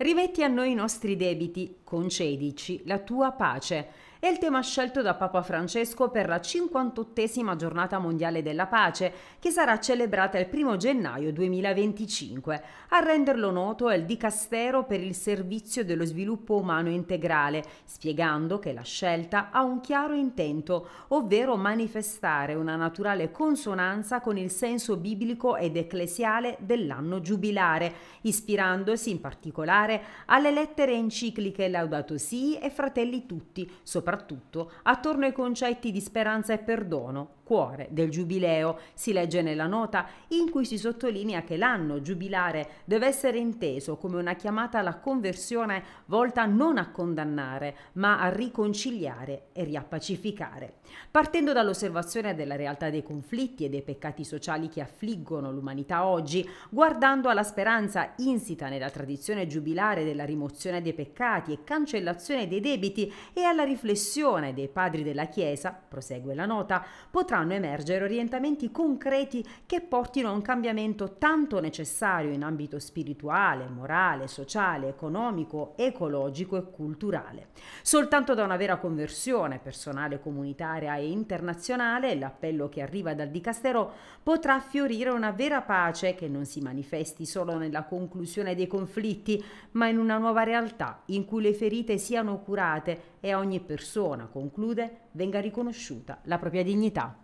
rimetti a noi i nostri debiti concedici la tua pace. È il tema scelto da Papa Francesco per la 58esima giornata mondiale della pace, che sarà celebrata il 1 gennaio 2025. A renderlo noto è il Dicastero per il Servizio dello Sviluppo Umano Integrale, spiegando che la scelta ha un chiaro intento, ovvero manifestare una naturale consonanza con il senso biblico ed ecclesiale dell'anno giubilare, ispirandosi in particolare alle lettere encicliche Laudato Si e fratelli tutti, soprattutto attorno ai concetti di speranza e perdono, cuore del giubileo, si legge nella nota in cui si sottolinea che l'anno giubilare deve essere inteso come una chiamata alla conversione volta non a condannare, ma a riconciliare e riappacificare. Partendo dall'osservazione della realtà dei conflitti e dei peccati sociali che affliggono l'umanità oggi, guardando alla speranza insita nella tradizione giubilare della rimozione dei peccati e cancellazione dei debiti e alla riflessione dei padri della Chiesa, prosegue la nota, potranno emergere orientamenti concreti che portino a un cambiamento tanto necessario in ambito spirituale, morale, sociale, economico, ecologico e culturale. Soltanto da una vera conversione personale, comunitaria e internazionale, l'appello che arriva dal Dicastero potrà fiorire una vera pace che non si manifesti solo nella conclusione dei conflitti, ma in una nuova realtà in cui le ferite siano curate e a ogni persona, conclude, venga riconosciuta la propria dignità.